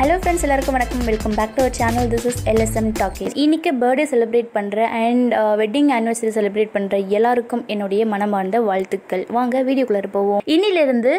hello friends எல்லாருக்கும் வணக்கம் welcome back to our channel this is LSM Talkies இன்றைக்கி birthday celebrate பண்ணுற and wedding anniversary celebrate பண்ணுற எல்லாருக்கும் என்னுடைய மனமார்ந்த வாழ்த்துக்கள் வாங்க வீடியோக்குள்ளே போவோம் இன்னிலிருந்து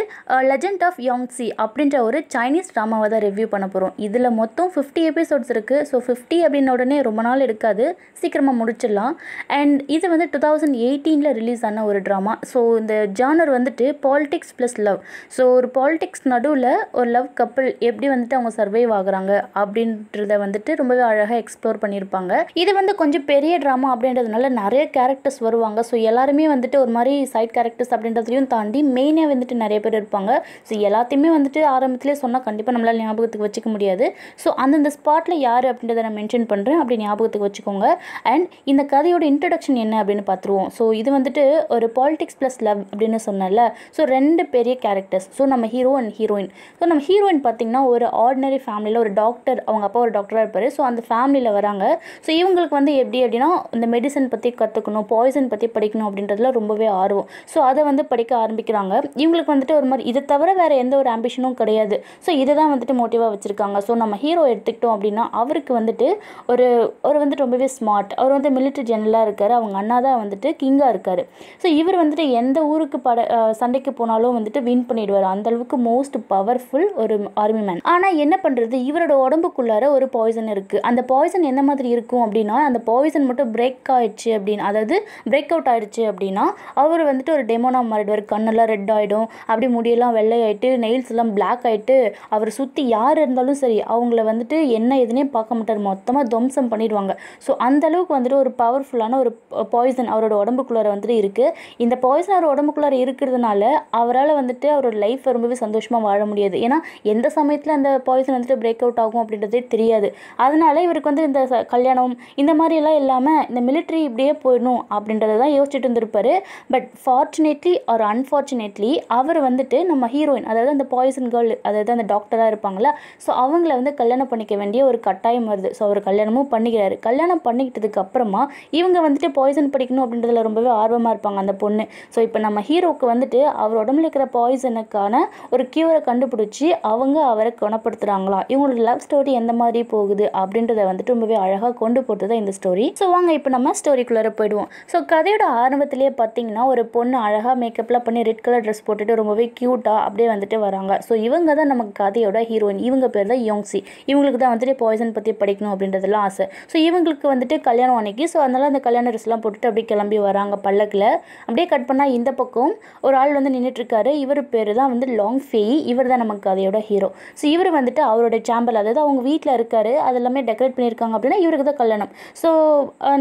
லெஜண்ட் ஆஃப் யாங்ஸி அப்படின்ற ஒரு சைனீஸ் ட்ராமாவை தான் ரிவ்யூ பண்ண போகிறோம் இதில் மொத்தம் ஃபிஃப்டி எபிசோட்ஸ் இருக்குது ஸோ ஃபிஃப்டி அப்படின்ன உடனே ரொம்ப நாள் எடுக்காது சீக்கிரமாக முடிச்சிடலாம் அண்ட் இது வந்து டூ தௌசண்ட் எயிட்டீனில் ரிலீஸ் ஆன ஒரு ட்ராமா ஸோ இந்த ஜானர் வந்துட்டு பாலிடிக்ஸ் ப்ளஸ் லவ் ஸோ ஒரு பாலிடிக்ஸ் நடுவில் ஒரு லவ் கப்பிள் எப்படி வந்துட்டு அவங்க சர்வைவ் ஆகுறாங்க அப்படின்றத வந்துட்டு ரொம்பவே அழகாக எக்ஸ்ப்ளோர் பண்ணியிருப்பாங்க இது வந்து கொஞ்சம் பெரிய ட்ராமா அப்படின்றதுனால நிறைய கேரக்டர்ஸ் வருவாங்க ஸோ எல்லாருமே வந்துட்டு ஒரு மாதிரி சைட் கேரக்டர்ஸ் அப்படின்றதையும் தாண்டி மெயினாக வந்துட்டு நிறைய பேர் இருப்பாங்க ஸோ எல்லாத்தையுமே வந்துட்டு ஆரம்பத்திலே சொன்னால் கண்டிப்பாக நம்மளால் ஞாபகத்துக்கு வச்சுக்க முடியாது ஸோ அந்தந்த ஸ்பாட்டில் யார் அப்படின்றத நான் மென்ஷன் பண்ணுறேன் அப்படி ஞாபகத்துக்கு வச்சுக்கோங்க அண்ட் இந்த கதையோட இன்ட்ரடக்ஷன் என்ன அப்படின்னு பார்த்துருவோம் ஸோ இது வந்துட்டு ஒரு பாலிடிக்ஸ் ப்ளஸ் லவ் அப்படின்னு சொன்னால ஸோ ரெண்டு பெரிய கேரக்டர்ஸ் ஸோ நம்ம ஹீரோ அண்ட் ஹீரோயின் ஸோ நம்ம ஹீரோயின் பார்த்திங்கன்னா ஒரு ஆர்டினரி மோடி ஃபேமிலியில் ஒரு டாக்டர் அவங்க அப்பா ஒரு டாக்டராக இருப்பார் ஸோ அந்த ஃபேமிலியில் வராங்க ஸோ இவங்களுக்கு வந்து எப்படி அப்படின்னா இந்த மெடிசன் பற்றி கற்றுக்கணும் பாய்சன் பற்றி படிக்கணும் அப்படின்றதுல ரொம்பவே ஆர்வம் ஸோ அதை வந்து படிக்க ஆரம்பிக்கிறாங்க இவங்களுக்கு வந்துட்டு ஒரு மாதிரி இதை தவிர வேறு எந்த ஒரு ஆம்பிஷனும் கிடையாது ஸோ இதை தான் வந்துட்டு மோட்டிவாக வச்சுருக்காங்க ஸோ நம்ம ஹீரோ எடுத்துக்கிட்டோம் அப்படின்னா அவருக்கு வந்துட்டு ஒரு அவர் வந்துட்டு ரொம்பவே ஸ்மார்ட் அவர் வந்து மிலிட்ரி ஜெனரலாக இருக்கார் அவங்க அண்ணா தான் வந்துட்டு கிங்காக இருக்கார் ஸோ இவர் வந்துட்டு எந்த ஊருக்கு பட சண்டைக்கு போனாலும் வந்துட்டு வின் பண்ணிடுவார் அந்தளவுக்கு மோஸ்ட் பவர்ஃபுல் ஒரு ஆர்மி மேன் ஆனால் என்ன பண்ணுறது இவரோட உடம்புக்குள்ளார ஒரு பாய்சன் இருக்குது அந்த பாய்சன் எந்த மாதிரி இருக்கும் அப்படின்னா அந்த பாய்சன் மட்டும் பிரேக் ஆகிடுச்சு அப்படின்னு அதாவது பிரேக் அவுட் ஆயிடுச்சு அப்படின்னா அவர் வந்துட்டு ஒரு டெமோனா மாறிடுவார் கண்ணெல்லாம் ரெட் ஆகிடும் அப்படி முடியெல்லாம் வெள்ளையாயிட்டு நெயில்ஸ் எல்லாம் பிளாக் ஆகிட்டு அவர் சுற்றி யார் இருந்தாலும் சரி அவங்கள வந்துட்டு என்ன எதுனே பார்க்க மாட்டார் மொத்தமாக துவம்சம் பண்ணிடுவாங்க ஸோ அந்தளவுக்கு வந்துட்டு ஒரு பவர்ஃபுல்லான ஒரு பாய்சன் அவரோட உடம்புக்குள்ளார வந்துட்டு இருக்குது இந்த பாய்சன் அவர் உடம்புக்குள்ளார இருக்கிறதுனால அவரால் வந்துட்டு அவரோட லைஃப் ரொம்பவே சந்தோஷமாக வாழ முடியாது ஏன்னா எந்த சமயத்தில் அந்த பாய்சன் பர்சன் வந்துட்டு பிரேக் அவுட் ஆகும் அப்படின்றதே தெரியாது அதனால இவருக்கு வந்து இந்த கல்யாணம் இந்த மாதிரிலாம் இல்லாமல் இந்த மிலிட்ரி இப்படியே போயிடணும் அப்படின்றத தான் யோசிச்சுட்டு இருந்திருப்பார் பட் ஃபார்ச்சுனேட்லி ஆர் அன்ஃபார்ச்சுனேட்லி அவர் வந்துட்டு நம்ம ஹீரோயின் அதாவது அந்த பாய்சன் கேர்ள் அதாவது அந்த டாக்டராக இருப்பாங்களா ஸோ அவங்கள வந்து கல்யாணம் பண்ணிக்க வேண்டிய ஒரு கட்டாயம் வருது ஸோ அவர் கல்யாணமும் பண்ணிக்கிறாரு கல்யாணம் பண்ணிக்கிட்டதுக்கு அப்புறமா இவங்க வந்துட்டு பாய்சன் படிக்கணும் அப்படின்றதுல ரொம்பவே ஆர்வமாக இருப்பாங்க அந்த பொண்ணு ஸோ இப்போ நம்ம ஹீரோவுக்கு வந்துட்டு அவர் உடம்புல இருக்கிற பாய்சனுக்கான ஒரு க்யூரை கண்டுபிடிச்சி அவங்க அவரை குணப்படுத்துகிறாங்க இருக்காங்களா இவங்களோட லவ் ஸ்டோரி எந்த மாதிரி போகுது அப்படின்றத வந்துட்டு ரொம்பவே அழகாக கொண்டு போட்டு தான் இந்த ஸ்டோரி ஸோ வாங்க இப்போ நம்ம ஸ்டோரிக்குள்ளார போயிடுவோம் ஸோ கதையோட ஆரம்பத்திலேயே பார்த்தீங்கன்னா ஒரு பொண்ணு அழகாக மேக்கப்லாம் பண்ணி ரெட் கலர் ட்ரெஸ் போட்டுட்டு ரொம்பவே க்யூட்டாக அப்படியே வந்துட்டு வராங்க ஸோ இவங்க தான் நமக்கு கதையோட ஹீரோயின் இவங்க பேர் தான் யோங்ஸி இவங்களுக்கு தான் வந்துட்டு பாய்சன் பற்றி படிக்கணும் அப்படின்றதுலாம் ஆசை ஸோ இவங்களுக்கு வந்துட்டு கல்யாணம் அன்னைக்கு ஸோ அதனால் அந்த கல்யாண ட்ரெஸ்லாம் போட்டுட்டு அப்படியே கிளம்பி வராங்க பல்லக்கில் அப்படியே கட் பண்ணால் இந்த பக்கம் ஒரு ஆள் வந்து இருக்காரு இவர் பேர் தான் வந்து லாங் ஃபேயி இவர் தான் நமக்கு கதையோட ஹீரோ ஸோ இவர் வந்துட்டு அவரோட சாம்பல் அதாவது அவங்க வீட்டில் இருக்கார் அது எல்லாமே டெக்கரேட் பண்ணியிருக்காங்க அப்படின்னா இவருக்கு தான் கல்யாணம் ஸோ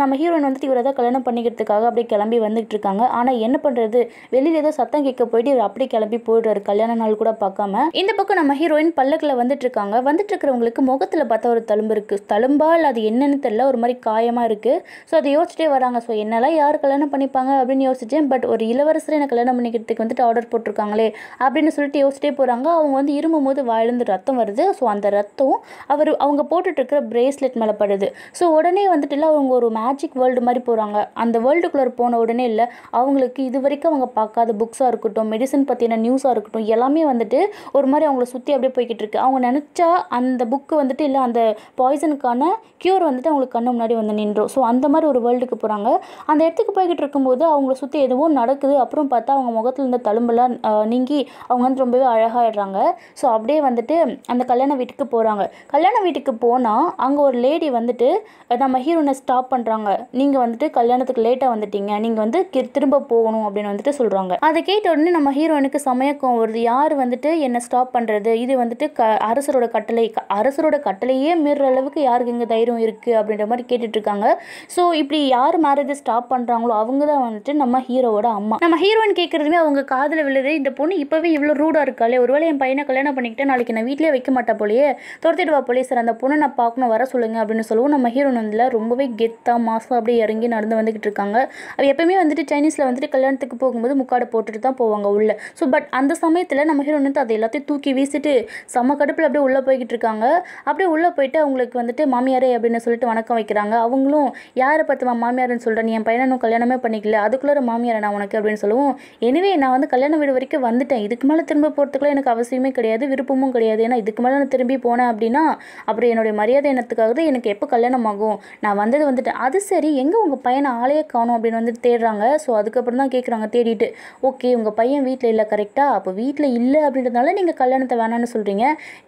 நம்ம ஹீரோயின் வந்துட்டு இவரை தான் கல்யாணம் பண்ணிக்கிறதுக்காக அப்படியே கிளம்பி வந்துகிட்டு இருக்காங்க ஆனால் என்ன பண்ணுறது வெளியில் ஏதோ சத்தம் கேட்க போயிட்டு இவர் அப்படியே கிளம்பி போயிடுறாரு கல்யாண நாள் கூட பார்க்காம இந்த பக்கம் நம்ம ஹீரோயின் பல்லக்கில் வந்துட்டு இருக்காங்க வந்துட்டு இருக்கிறவங்களுக்கு முகத்தில் பார்த்தா ஒரு தழும்பு இருக்குது தழும்பா அது என்னன்னு தெரில ஒரு மாதிரி காயமாக இருக்குது ஸோ அதை யோசிச்சிட்டே வராங்க ஸோ என்னெல்லாம் யார் கல்யாணம் பண்ணிப்பாங்க அப்படின்னு யோசித்தேன் பட் ஒரு இளவரசரை என்னை கல்யாணம் பண்ணிக்கிறதுக்கு வந்துட்டு ஆர்டர் போட்டிருக்காங்களே அப்படின்னு சொல்லிட்டு யோசிச்சிட்டே போகிறாங்க அவங்க வந்து இரும்பும் போது வாயிலிருந்து ரத்தம் வருது ஸோ அந்த ரத்தம் அவர் அவங்க போட்டுட்ருக்கிற பிரேஸ்லெட் மேலே படுது ஸோ உடனே வந்துட்டு இல்லை அவங்க ஒரு மேஜிக் வேர்ல்டு மாதிரி போகிறாங்க அந்த வேர்ல்டுக்குள்ளே போன உடனே இல்லை அவங்களுக்கு இது வரைக்கும் அவங்க பார்க்காத புக்ஸாக இருக்கட்டும் மெடிசன் பற்றின நியூஸாக இருக்கட்டும் எல்லாமே வந்துட்டு ஒரு மாதிரி அவங்கள சுற்றி அப்படியே போய்கிட்டு இருக்கு அவங்க நினச்சா அந்த புக்கு வந்துட்டு இல்லை அந்த பாய்சனுக்கான க்யூர் வந்துட்டு அவங்களுக்கு கண்ணு முன்னாடி வந்து நின்றோம் ஸோ அந்த மாதிரி ஒரு வேர்ல்டுக்கு போகிறாங்க அந்த இடத்துக்கு போய்கிட்டு இருக்கும்போது அவங்கள சுற்றி எதுவும் நடக்குது அப்புறம் பார்த்தா அவங்க முகத்தில் இருந்த தழும்பெல்லாம் நீங்கி அவங்க வந்து ரொம்பவே அழகாகிடுறாங்க ஸோ அப்படியே வந்துட்டு அந்த கல்யாணம் கல்யாண வீட்டுக்கு போகிறாங்க கல்யாண வீட்டுக்கு போனால் அங்கே ஒரு லேடி வந்துட்டு நம்ம ஹீரோனை ஸ்டாப் பண்ணுறாங்க நீங்கள் வந்துட்டு கல்யாணத்துக்கு லேட்டாக வந்துட்டீங்க நீங்கள் வந்து திரும்ப போகணும் அப்படின்னு வந்துட்டு சொல்கிறாங்க அதை கேட்ட உடனே நம்ம ஹீரோனுக்கு சமயக்கம் வருது யார் வந்துட்டு என்னை ஸ்டாப் பண்ணுறது இது வந்துட்டு க அரசரோட கட்டளை அரசரோட கட்டளையே மீற அளவுக்கு யாருக்கு இங்கே தைரியம் இருக்குது அப்படின்ற மாதிரி கேட்டுட்ருக்காங்க ஸோ இப்படி யார் மேரேஜை ஸ்டாப் பண்ணுறாங்களோ அவங்க தான் வந்துட்டு நம்ம ஹீரோவோட அம்மா நம்ம ஹீரோயின் கேட்குறதுமே அவங்க காதில் விழுது இந்த பொண்ணு இப்போவே இவ்வளோ ரூடாக இருக்காளே ஒருவேளை என் பையனை கல்யாணம் பண்ணிக்கிட்டு நாளைக்கு நான் வீட்டிலே வைக்க மாட்டேன் போலயே துரத்திட்டு வா போலீஸ் அந்த பொண்ணை நான் பார்க்கணும் வர சொல்லுங்க அப்படின்னு சொல்லுவோம் நம்ம ஹீரோன் வந்து ரொம்பவே கெத்தாக மாசம் அப்படியே இறங்கி நடந்து வந்துக்கிட்டு இருக்காங்க அவ எப்பயுமே வந்துட்டு சைனீஸில் வந்துட்டு கல்யாணத்துக்கு போகும்போது முக்காடு போட்டுட்டு தான் போவாங்க உள்ளே ஸோ பட் அந்த சமயத்தில் நம்ம ஹீரோன் வந்து அதை எல்லாத்தையும் தூக்கி வீசிட்டு செம்ம கடுப்பில் அப்படியே உள்ளே போய்கிட்டு இருக்காங்க அப்படியே உள்ளே போயிட்டு அவங்களுக்கு வந்துட்டு மாமியாரே அப்படின்னு சொல்லிட்டு வணக்கம் வைக்கிறாங்க அவங்களும் யாரை பார்த்து மாமியார்னு சொல்கிறேன் என் பையனை இன்னும் கல்யாணமே பண்ணிக்கல அதுக்குள்ளே மாமியாரை நான் உனக்கு அப்படின்னு சொல்லுவோம் எனவே நான் வந்து கல்யாணம் வீடு வரைக்கும் வந்துட்டேன் இதுக்கு மேலே திரும்ப போகிறதுக்குலாம் எனக்கு அவசியமே கிடையாது விருப்பமும் கிடையாது ஏன்னா இதுக்கு மேலே நான் திரும்பி போனேன் அப்படின்னா அப்புறம் என்னுடைய மரியாதை எண்ணத்துக்காக தான் எனக்கு எப்போ கல்யாணம் ஆகும் நான் வந்தது வந்துட்டு அது சரி எங்கே உங்கள் பையனை ஆளையே காணும் அப்படின்னு வந்துட்டு தேடுறாங்க ஸோ அதுக்கப்புறம் தான் கேட்குறாங்க தேடிட்டு ஓகே உங்கள் பையன் வீட்டில் இல்லை கரெக்டாக அப்போ வீட்டில் இல்லை அப்படின்றதுனால நீங்கள் கல்யாணத்தை வேணாம்னு சொல்கிறீங்க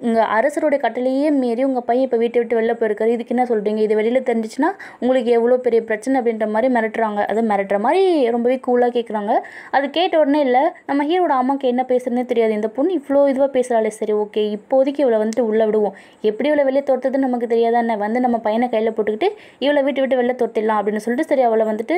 இங்கே அரசருடைய கட்டளையே மீறி உங்கள் பையன் இப்போ வீட்டை விட்டு வெளில போயிருக்காரு இதுக்கு என்ன சொல்கிறீங்க இது வெளியில் தெரிஞ்சிச்சுன்னா உங்களுக்கு எவ்வளோ பெரிய பிரச்சனை அப்படின்ற மாதிரி மிரட்டுறாங்க அதை மிரட்டுற மாதிரி ரொம்பவே கூலாக கேட்குறாங்க அது கேட்ட உடனே இல்லை நம்ம ஹீரோட அம்மாவுக்கு என்ன பேசுறதுனே தெரியாது இந்த பொண்ணு இவ்வளோ இதுவாக பேசுகிறாளே சரி ஓகே இப்போதைக்கு இவ்வளோ வந்து வந்துட்டு உள்ளே விடுவோம் எப்படி இவ்வளோ வெளியே தோர்த்ததுன்னு நமக்கு தெரியாதானே வந்து நம்ம பையனை கையில் போட்டுக்கிட்டு இவ்வளோ வீட்டு விட்டு வெளில தோர்த்திடலாம் அப்படின்னு சொல்லிட்டு சரி அவளை வந்துட்டு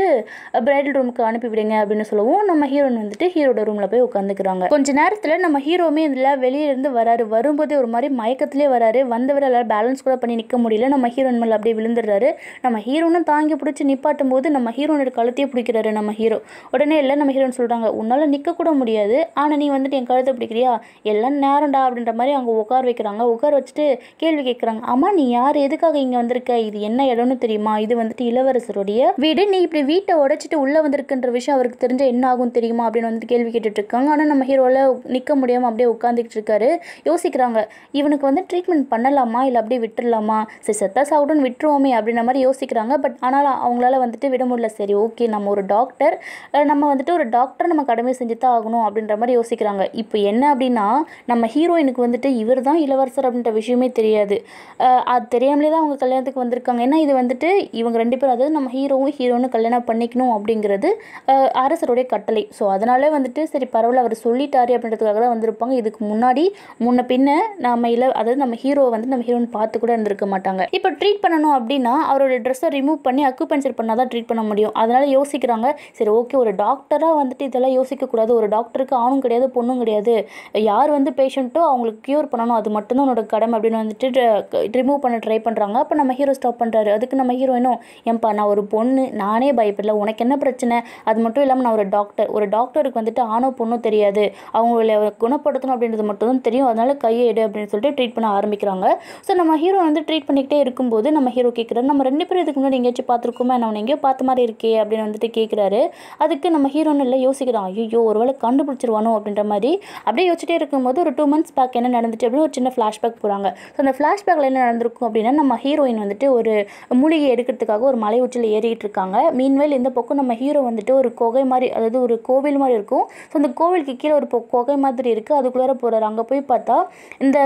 பிரைடல் ரூமுக்கு அனுப்பி விடுங்க அப்படின்னு சொல்லவும் நம்ம ஹீரோன் வந்துட்டு ஹீரோட ரூமில் போய் உட்காந்துக்கிறாங்க கொஞ்ச நேரத்தில் நம்ம ஹீரோவுமே இதில் வெளியிலேருந்து வராரு வரும்போதே ஒரு மாதிரி மயக்கத்திலே வராரு வந்தவர் எல்லாரும் பேலன்ஸ் கூட பண்ணி நிற்க முடியல நம்ம ஹீரோன் மேலே அப்படியே விழுந்துடுறாரு நம்ம ஹீரோனும் தாங்கி பிடிச்சி நிப்பாட்டும் போது நம்ம ஹீரோனோட கழுத்தையே பிடிக்கிறாரு நம்ம ஹீரோ உடனே எல்லாம் நம்ம ஹீரோன்னு சொல்கிறாங்க உன்னால் நிற்கக்கூட முடியாது ஆனால் நீ வந்துட்டு என் கழுத்தை பிடிக்கிறியா எல்லாம் நேரம்டா அப்படின்ற மாதிரி அங்கே உட்கார வைக்கிறாங்க உட்காந்துருக்காங்க உட்கார வச்சுட்டு கேள்வி கேட்குறாங்க ஆமாம் நீ யார் எதுக்காக இங்கே வந்திருக்க இது என்ன இடம்னு தெரியுமா இது வந்துட்டு இளவரசருடைய வீடு நீ இப்படி வீட்டை உடைச்சிட்டு உள்ளே வந்திருக்குன்ற விஷயம் அவருக்கு தெரிஞ்ச என்ன ஆகும் தெரியுமா அப்படின்னு வந்துட்டு கேள்வி கேட்டுட்ருக்காங்க ஆனால் நம்ம ஹீரோவில் நிற்க முடியாமல் அப்படியே உட்காந்துக்கிட்டு இருக்காரு யோசிக்கிறாங்க இவனுக்கு வந்து ட்ரீட்மெண்ட் பண்ணலாமா இல்லை அப்படியே விட்டுடலாமா சரி செத்தா சாப்பிடுன்னு விட்டுருவோமே அப்படின்ற மாதிரி யோசிக்கிறாங்க பட் ஆனால் அவங்களால வந்துட்டு விட முடியல சரி ஓகே நம்ம ஒரு டாக்டர் நம்ம வந்துட்டு ஒரு டாக்டர் நம்ம கடமை செஞ்சு தான் ஆகணும் அப்படின்ற மாதிரி யோசிக்கிறாங்க இப்போ என்ன அப்படின்னா நம்ம ஹீரோயினுக்கு வந்துட்டு இவர் தான் இளவ இளவரசர் அப்படின்ற விஷயமே தெரியாது அது தெரியாமலே தான் அவங்க கல்யாணத்துக்கு வந்திருக்காங்க ஏன்னா இது வந்துட்டு இவங்க ரெண்டு பேரும் அதாவது நம்ம ஹீரோவும் ஹீரோனும் கல்யாணம் பண்ணிக்கணும் அப்படிங்கிறது அரசருடைய கட்டளை ஸோ அதனாலே வந்துட்டு சரி பரவாயில்ல அவர் சொல்லிட்டாரு அப்படின்றதுக்காக தான் வந்திருப்பாங்க இதுக்கு முன்னாடி முன்ன பின்ன நம்ம இல அதாவது நம்ம ஹீரோவை வந்து நம்ம ஹீரோன் பார்த்து கூட இருந்திருக்க மாட்டாங்க இப்போ ட்ரீட் பண்ணணும் அப்படின்னா அவரோட ட்ரெஸ்ஸை ரிமூவ் பண்ணி அக்குபென்சர் பண்ணால் தான் ட்ரீட் பண்ண முடியும் அதனால் யோசிக்கிறாங்க சரி ஓகே ஒரு டாக்டராக வந்துட்டு இதெல்லாம் யோசிக்கக்கூடாது ஒரு டாக்டருக்கு ஆணும் கிடையாது பொண்ணும் கிடையாது யார் வந்து பேஷண்ட்டோ அவங்களுக்கு க்யூர் பண்ணணும் அது மட்டும் மட்டும்தான் உன்னோட கடமை அப்படின்னு வந்துட்டு ரிமூவ் பண்ண ட்ரை பண்ணுறாங்க அப்போ நம்ம ஹீரோ ஸ்டாப் பண்ணுறாரு அதுக்கு நம்ம ஹீரோயினும் ஏன்பா நான் ஒரு பொண்ணு நானே பயப்படல உனக்கு என்ன பிரச்சனை அது மட்டும் இல்லாமல் நான் ஒரு டாக்டர் ஒரு டாக்டருக்கு வந்துட்டு ஆணோ பொண்ணும் தெரியாது அவங்கள குணப்படுத்தணும் அப்படின்றது மட்டும் தான் தெரியும் அதனால் கையை எடு அப்படின்னு சொல்லிட்டு ட்ரீட் பண்ண ஆரம்பிக்கிறாங்க ஸோ நம்ம ஹீரோ வந்து ட்ரீட் பண்ணிக்கிட்டே இருக்கும்போது நம்ம ஹீரோ கேட்குறாரு நம்ம ரெண்டு பேரும் இதுக்கு முன்னாடி எங்கேயாச்சும் பார்த்துருக்கோமே நான் எங்கேயோ பார்த்த மாதிரி இருக்கே அப்படின்னு வந்துட்டு கேட்குறாரு அதுக்கு நம்ம ஹீரோன்னு இல்லை யோசிக்கிறான் ஐயோ ஒருவேளை கண்டுபிடிச்சிருவானோ அப்படின்ற மாதிரி அப்படியே யோசிச்சிட்டே இருக்கும்போது ஒரு டூ மந்த்ஸ் பேக் என்ன நடந்துச்சு அப்படின்னு ஒரு சின்ன ஃப்ளாஷ்பேக் போகிறாங்க ஸோ அந்த ஃப்ளாஷ்பேக்கில் என்ன நடந்திருக்கும் அப்படின்னா நம்ம ஹீரோயின் வந்துட்டு ஒரு மூலிகை எடுக்கிறதுக்காக ஒரு மலை உச்சியில் ஏறிட்டு இருக்காங்க மீன்வேல் இந்த பக்கம் நம்ம ஹீரோ வந்துட்டு ஒரு குகை மாதிரி அதாவது ஒரு கோவில் மாதிரி இருக்கும் ஸோ அந்த கோவிலுக்கு கீழே ஒரு குகை மாதிரி இருக்குது அதுக்குள்ளே போகிறாரு அங்கே போய் பார்த்தா இந்த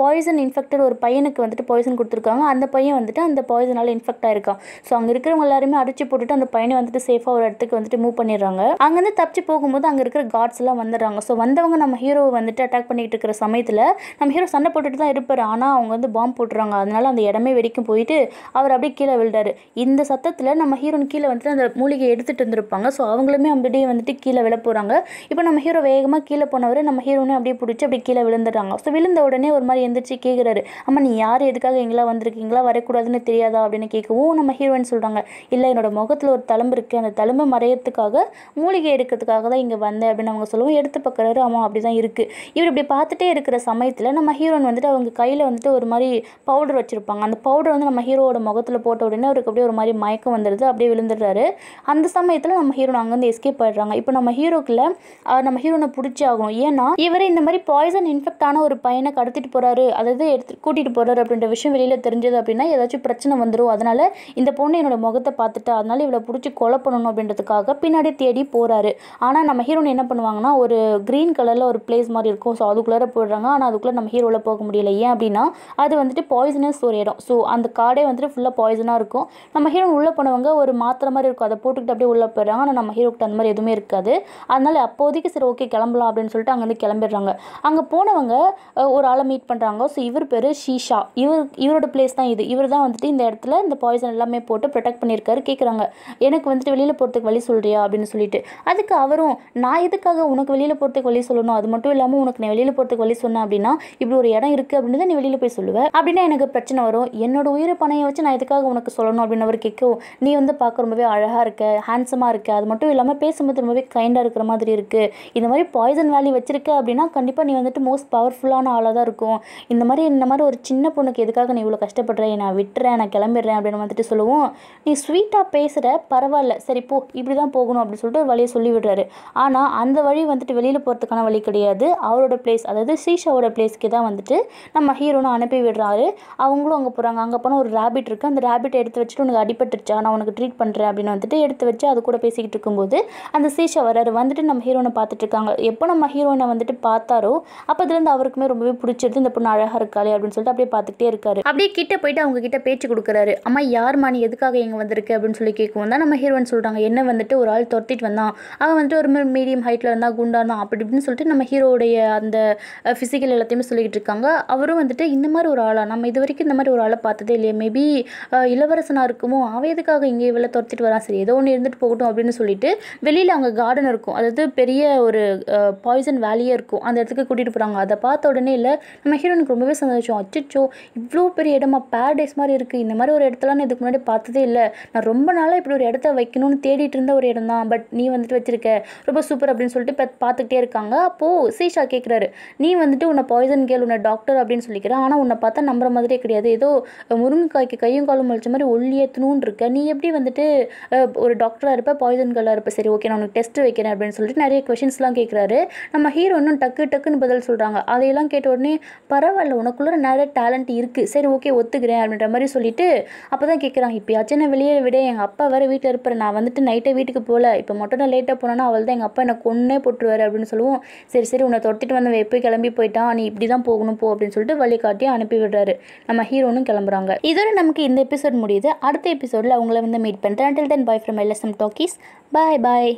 பாய்சன் இன்ஃபெக்டட் ஒரு பையனுக்கு வந்துட்டு பாய்சன் கொடுத்துருக்காங்க அந்த பையன் வந்துட்டு அந்த பாய்சனால் இன்ஃபெக்ட் ஆயிருக்கான் ஸோ அங்கே இருக்கிறவங்க எல்லாருமே அடிச்சு போட்டுட்டு அந்த பையனை வந்துட்டு சேஃபாக ஒரு இடத்துக்கு வந்துட்டு மூவ் பண்ணிடுறாங்க அங்கேருந்து தப்பிச்சு போகும்போது அங்கே இருக்கிற காட்ஸ் எல்லாம் வந்துடுறாங்க ஸோ வந்தவங்க நம்ம ஹீரோவை வந்துட்டு அட்டாக் பண்ணிக்கிட்டு இருக்கிற சமயத்தில் நம்ம ஹீரோ சண்டை போட்டுட்டு தான் இருப்பார் ஆனால் அவங்க வந்து பாம்பு போட்டுறாங்க அதனால் அந்த இடமே வெடிக்கும் போயிட்டு அவர் அப்படியே கீழே விழுறாரு இந்த சத்தத்தில் நம்ம ஹீரோன் கீழே வந்துட்டு அந்த மூலிகையை எடுத்துகிட்டு வந்திருப்பாங்க ஸோ அவங்களுமே அப்படியே வந்துட்டு கீழே விழ போகிறாங்க இப்போ நம்ம ஹீரோ வேகமாக கீழே போனவர் நம்ம ஹீரோனே அப்படியே பிடிச்சி அப்படியே கீழே விழுந்துடுறாங்க ஸோ விழுந்த உடனே ஒரு மாதிரி எந்திரிச்சு கேட்குறாரு அம்மா நீ யார் எதுக்காக எங்களா வந்திருக்கீங்களா வரக்கூடாதுன்னு தெரியாதா அப்படின்னு கேட்கவும் நம்ம ஹீரோயின் சொல்கிறாங்க இல்லை என்னோட முகத்தில் ஒரு தழும்பு இருக்குது அந்த தழும்பு மறையிறதுக்காக மூலிகை எடுக்கிறதுக்காக தான் இங்கே வந்தேன் அப்படின்னு அவங்க சொல்லுவோம் எடுத்து பார்க்குறாரு அம்மா அப்படி தான் இருக்குது இவர் இப்படி பார்த்துட்டே இருக்கிற சமயத்தில் நம்ம ஹீரோன் வந்துட்டு அவங்க கையில் வந்துட்டு ஒரு மாதிரி பவுடர் வச்சுருப்பாங்க அந்த பவுடர் வந்து நம்ம ஹீரோவோட முகத்தில் போட்ட உடனே அவருக்கு அப்படியே ஒரு மாதிரி மயக்கம் வந்துடுது அப்படியே விழுந்துடுறாரு அந்த சமயத்தில் நம்ம ஹீரோ நாங்கள் வந்து எஸ்கேப் ஆகிடுறாங்க இப்போ நம்ம ஹீரோக்குள்ள நம்ம ஹீரோனை பிடிச்சி ஆகணும் ஏன்னா இவர் இந்த மாதிரி பாய்சன் இன்ஃபெக்ட் ஆன ஒரு பையனை கடத்திட்டு போகிறாரு அதாவது எடுத்து கூட்டிகிட்டு போகிறாரு அப்படின்ற விஷயம் வெளியில் தெரிஞ்சது அப்படின்னா ஏதாச்சும் பிரச்சனை வந்துடும் அதனால் இந்த பொண்ணு என்னோடய முகத்தை பார்த்துட்டு அதனால் இவளை பிடிச்சி கொலை பண்ணணும் அப்படின்றதுக்காக பின்னாடி தேடி போகிறாரு ஆனால் நம்ம ஹீரோன் என்ன பண்ணுவாங்கன்னா ஒரு க்ரீன் கலரில் ஒரு பிளேஸ் மாதிரி இருக்கும் ஸோ அதுக்குள்ளே போடுறாங்க ஆனால் அதுக்குள்ளே நம்ம ஹீரோவில் போக பார்க்க முடியல ஏன் அப்படின்னா அது வந்துட்டு பாய்சனஸ் ஒரு இடம் ஸோ அந்த காடே வந்துட்டு ஃபுல்லாக பாய்சனாக இருக்கும் நம்ம ஹீரோன் உள்ளே போனவங்க ஒரு மாத்திரை மாதிரி இருக்கும் அதை போட்டுக்கிட்டு அப்படியே உள்ளே போயிடுறாங்க ஆனால் நம்ம ஹீரோக்கு அந்த மாதிரி எதுவுமே இருக்காது அதனால் அப்போதைக்கு சரி ஓகே கிளம்பலாம் அப்படின்னு சொல்லிட்டு அங்கேருந்து கிளம்பிடுறாங்க அங்கே போனவங்க ஒரு ஆளை மீட் பண்ணுறாங்க ஸோ இவர் பேர் ஷீஷா இவர் இவரோட பிளேஸ் தான் இது இவர் தான் வந்துட்டு இந்த இடத்துல இந்த பாய்சன் எல்லாமே போட்டு ப்ரொடெக்ட் பண்ணியிருக்காரு கேட்குறாங்க எனக்கு வந்துட்டு வெளியில் போகிறதுக்கு வழி சொல்கிறியா அப்படின்னு சொல்லிட்டு அதுக்கு அவரும் நான் எதுக்காக உனக்கு வெளியில் போகிறதுக்கு வழி சொல்லணும் அது மட்டும் இல்லாமல் உனக்கு நான் வெளியில் போகிறதுக்கு வழி சொன்னேன் அப்படின்னா இப்படி ஒரு இடம் பணம் இருக்குது அப்படின்னு நீ வெளியில் போய் சொல்லுவேன் அப்படின்னா எனக்கு பிரச்சனை வரும் என்னோட உயிர் பணையை வச்சு நான் எதுக்காக உனக்கு சொல்லணும் அப்படின்னு அவர் கேட்கும் நீ வந்து பார்க்க ரொம்பவே அழகாக இருக்க ஹேண்ட்ஸமா இருக்க அது மட்டும் இல்லாமல் பேசும்போது ரொம்பவே கைண்டாக இருக்கிற மாதிரி இருக்குது இந்த மாதிரி பாய்சன் வேல்யூ வச்சிருக்க அப்படின்னா கண்டிப்பாக நீ வந்துட்டு மோஸ்ட் பவர்ஃபுல்லான ஆளாக தான் இருக்கும் இந்த மாதிரி இந்த மாதிரி ஒரு சின்ன பொண்ணுக்கு எதுக்காக நீ இவ்வளோ கஷ்டப்படுறேன் நான் விட்டுறேன் நான் கிளம்பிடுறேன் அப்படின்னு வந்துட்டு சொல்லுவோம் நீ ஸ்வீட்டாக பேசுகிற பரவாயில்ல சரி போ இப்படி தான் போகணும் அப்படின்னு சொல்லிட்டு ஒரு வழியை சொல்லி விடுறாரு ஆனால் அந்த வழி வந்துட்டு வெளியில் போகிறதுக்கான வழி கிடையாது அவரோட பிளேஸ் அதாவது ஸ்ரீஷாவோட பிளேஸ்க்கு தான் வந்துட்டு நம்ம ஹீரோனை அனுப்பி விடுறாரு அவங்களும் அங்கே போகிறாங்க அங்கே போனால் ஒரு ரேபிட் இருக்குது அந்த ரேபிட் எடுத்து வச்சுட்டு உனக்கு அடிபட்டுருச்சா நான் உனக்கு ட்ரீட் பண்ணுறேன் அப்படின்னு வந்துட்டு எடுத்து வச்சு அது கூட பேசிக்கிட்டு இருக்கும்போது அந்த சீஷா வர்றார் வந்துட்டு நம்ம ஹீரோனை பார்த்துட்டு இருக்காங்க எப்போ நம்ம ஹீரோனை வந்துட்டு பார்த்தாரோ அப்போதுலேருந்து அவருக்குமே ரொம்பவே பிடிச்சிருது இந்த பொண்ணு அழகாக இருக்காளே அப்படின்னு சொல்லிட்டு அப்படியே பார்த்துக்கிட்டே இருக்காரு அப்படியே கிட்ட போயிட்டு அவங்க கிட்ட பேச்சு கொடுக்குறாரு அம்மா யார்மா நீ எதுக்காக இங்கே வந்திருக்கு அப்படின்னு சொல்லி கேட்கும் தான் நம்ம ஹீரோன்னு சொல்கிறாங்க என்ன வந்துட்டு ஒரு ஆள் துரத்திட்டு வந்தான் அவன் வந்துட்டு ஒரு மீடியம் ஹைட்டில் இருந்தால் குண்டா இருந்தான் அப்படி இப்படின்னு சொல்லிட்டு நம்ம ஹீரோடைய அந்த ஃபிசிக்கல் எல்லாத்தையுமே சொல்லிக்கிட்டு இருக்காங்க சொல்கிறாங்க அவரும் வந்துட்டு இந்த மாதிரி ஒரு ஆளாக நம்ம இது வரைக்கும் இந்த மாதிரி ஒரு ஆளை பார்த்ததே இல்லையா மேபி இளவரசனாக இருக்குமோ அவன் இங்கே இவ்வளோ துரத்திட்டு வரான் சரி ஏதோ ஒன்று இருந்துட்டு போகட்டும் அப்படின்னு சொல்லிட்டு வெளியில் அங்கே கார்டன் இருக்கும் அதாவது பெரிய ஒரு பாய்சன் வேலியே இருக்கும் அந்த இடத்துக்கு கூட்டிகிட்டு போகிறாங்க அதை பார்த்த உடனே இல்லை நம்ம ஹீரோனுக்கு ரொம்பவே சந்தோஷம் அச்சோ இவ்வளோ பெரிய இடமா பேரடைஸ் மாதிரி இருக்குது இந்த மாதிரி ஒரு இடத்துல நான் இதுக்கு முன்னாடி பார்த்ததே இல்லை நான் ரொம்ப நாளாக இப்படி ஒரு இடத்த வைக்கணும்னு தேடிட்டு இருந்த ஒரு இடம் தான் பட் நீ வந்துட்டு வச்சுருக்க ரொம்ப சூப்பர் அப்படின்னு சொல்லிட்டு பார்த்துக்கிட்டே இருக்காங்க அப்போது சீஷா கேட்குறாரு நீ வந்துட்டு உன்னை பாய்சன் கேள் உன்னை டாக்டர் அப்படின்னு சொல்லிக்கிறேன் ஆனால் உன்னை பார்த்தா நம்புற மாதிரியே கிடையாது ஏதோ முருங்கைக்காய்க்கு கையும் காலும் முழிச்ச மாதிரி ஒல்லியே தூண் இருக்க நீ எப்படி வந்துட்டு ஒரு டாக்டராக இருப்ப பாய்சன்களாக இருப்ப சரி ஓகே நான் உனக்கு டெஸ்ட் வைக்கிறேன் அப்படின்னு சொல்லிட்டு நிறைய கொஷின்ஸ்லாம் கேட்குறாரு நம்ம ஹீரோ இன்னும் டக்கு டக்குன்னு பதில் சொல்கிறாங்க அதையெல்லாம் கேட்ட உடனே பரவாயில்ல உனக்குள்ளே நிறைய டேலண்ட் இருக்குது சரி ஓகே ஒத்துக்கிறேன் அப்படின்ற மாதிரி சொல்லிட்டு அப்போ தான் கேட்குறாங்க இப்போயாச்சும் அச்சனை வெளியே விட எங்கள் அப்பா வேறு வீட்டில் இருப்பார் நான் வந்துட்டு நைட்டே வீட்டுக்கு போகல இப்போ மட்டும் நான் லேட்டாக போனேன்னா அவள் தான் எங்கள் அப்பா என்னை கொன்னே போட்டுருவார் அப்படின்னு சொல்லுவோம் சரி சரி உன்னை தொட்டிட்டு வந்தவன் எப்போ கிளம்பி போயிட்டான் நீ இப்படி தான் போகணும் போ அப்படின்னு சொல்லிட்டு வழிகாட்டி அனுப்பி விடுறாரு நம்ம ஹீரோனும் கிளம்புறாங்க இதோட நமக்கு இந்த எபிசோட் முடியுது அடுத்த எபிசோடில் அவங்கள வந்து மீட் பண்ணுறேன் until bye from LSM Talkies bye bye